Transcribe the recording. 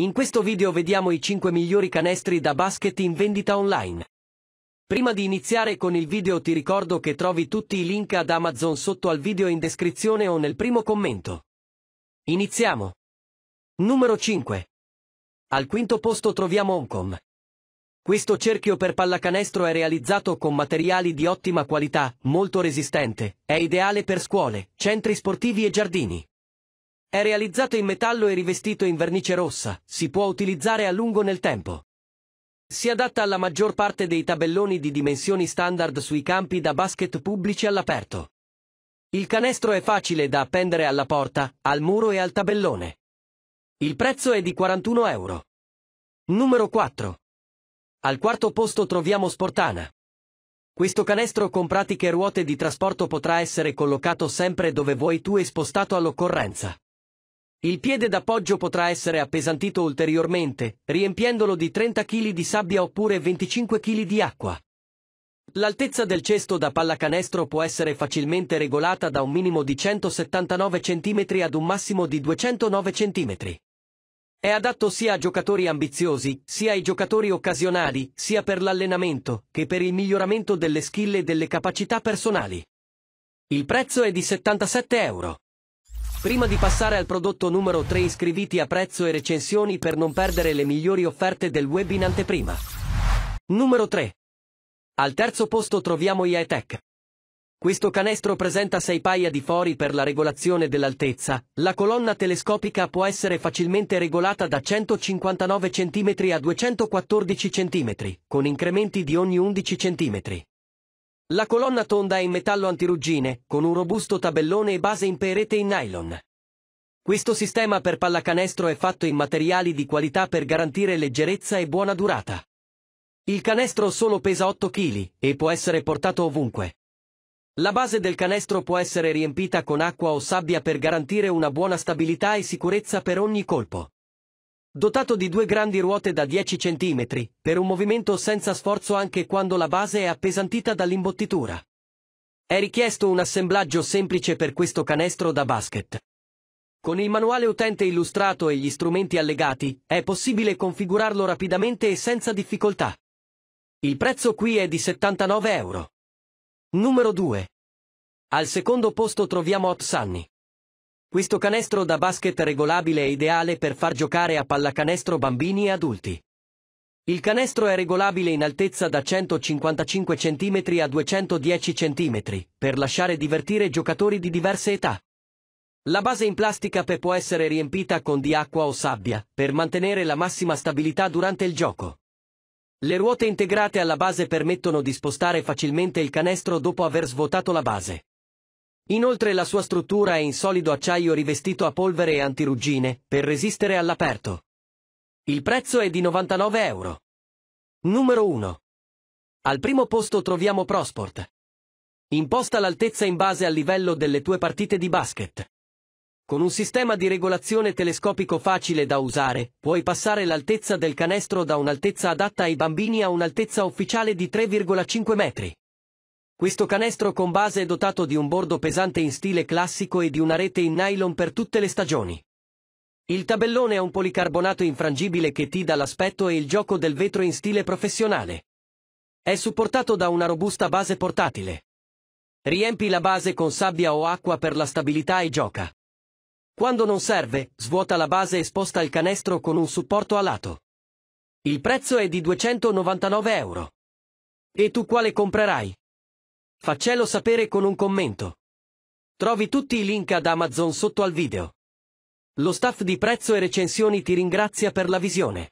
In questo video vediamo i 5 migliori canestri da basket in vendita online. Prima di iniziare con il video ti ricordo che trovi tutti i link ad Amazon sotto al video in descrizione o nel primo commento. Iniziamo. Numero 5. Al quinto posto troviamo Oncom. Questo cerchio per pallacanestro è realizzato con materiali di ottima qualità, molto resistente, è ideale per scuole, centri sportivi e giardini. È realizzato in metallo e rivestito in vernice rossa, si può utilizzare a lungo nel tempo. Si adatta alla maggior parte dei tabelloni di dimensioni standard sui campi da basket pubblici all'aperto. Il canestro è facile da appendere alla porta, al muro e al tabellone. Il prezzo è di 41 euro. Numero 4. Al quarto posto troviamo Sportana. Questo canestro con pratiche ruote di trasporto potrà essere collocato sempre dove vuoi tu e spostato all'occorrenza. Il piede d'appoggio potrà essere appesantito ulteriormente, riempiendolo di 30 kg di sabbia oppure 25 kg di acqua. L'altezza del cesto da pallacanestro può essere facilmente regolata da un minimo di 179 cm ad un massimo di 209 cm. È adatto sia a giocatori ambiziosi, sia ai giocatori occasionali, sia per l'allenamento, che per il miglioramento delle skill e delle capacità personali. Il prezzo è di 77 euro. Prima di passare al prodotto numero 3 iscriviti a prezzo e recensioni per non perdere le migliori offerte del web in anteprima. Numero 3. Al terzo posto troviamo i IAETEC. Questo canestro presenta 6 paia di fori per la regolazione dell'altezza. La colonna telescopica può essere facilmente regolata da 159 cm a 214 cm, con incrementi di ogni 11 cm. La colonna tonda è in metallo antiruggine, con un robusto tabellone e base in perete in nylon. Questo sistema per pallacanestro è fatto in materiali di qualità per garantire leggerezza e buona durata. Il canestro solo pesa 8 kg e può essere portato ovunque. La base del canestro può essere riempita con acqua o sabbia per garantire una buona stabilità e sicurezza per ogni colpo. Dotato di due grandi ruote da 10 cm, per un movimento senza sforzo anche quando la base è appesantita dall'imbottitura. È richiesto un assemblaggio semplice per questo canestro da basket. Con il manuale utente illustrato e gli strumenti allegati, è possibile configurarlo rapidamente e senza difficoltà. Il prezzo qui è di 79 euro. Numero 2. Al secondo posto troviamo Hot Sunny. Questo canestro da basket regolabile è ideale per far giocare a pallacanestro bambini e adulti. Il canestro è regolabile in altezza da 155 cm a 210 cm, per lasciare divertire giocatori di diverse età. La base in plastica PE può essere riempita con di acqua o sabbia, per mantenere la massima stabilità durante il gioco. Le ruote integrate alla base permettono di spostare facilmente il canestro dopo aver svuotato la base. Inoltre la sua struttura è in solido acciaio rivestito a polvere e antiruggine, per resistere all'aperto. Il prezzo è di 99 euro. Numero 1. Al primo posto troviamo Prosport. Imposta l'altezza in base al livello delle tue partite di basket. Con un sistema di regolazione telescopico facile da usare, puoi passare l'altezza del canestro da un'altezza adatta ai bambini a un'altezza ufficiale di 3,5 metri. Questo canestro con base è dotato di un bordo pesante in stile classico e di una rete in nylon per tutte le stagioni. Il tabellone è un policarbonato infrangibile che ti dà l'aspetto e il gioco del vetro in stile professionale. È supportato da una robusta base portatile. Riempi la base con sabbia o acqua per la stabilità e gioca. Quando non serve, svuota la base e sposta il canestro con un supporto a lato. Il prezzo è di 299 euro. E tu quale comprerai? Faccelo sapere con un commento. Trovi tutti i link ad Amazon sotto al video. Lo staff di prezzo e recensioni ti ringrazia per la visione.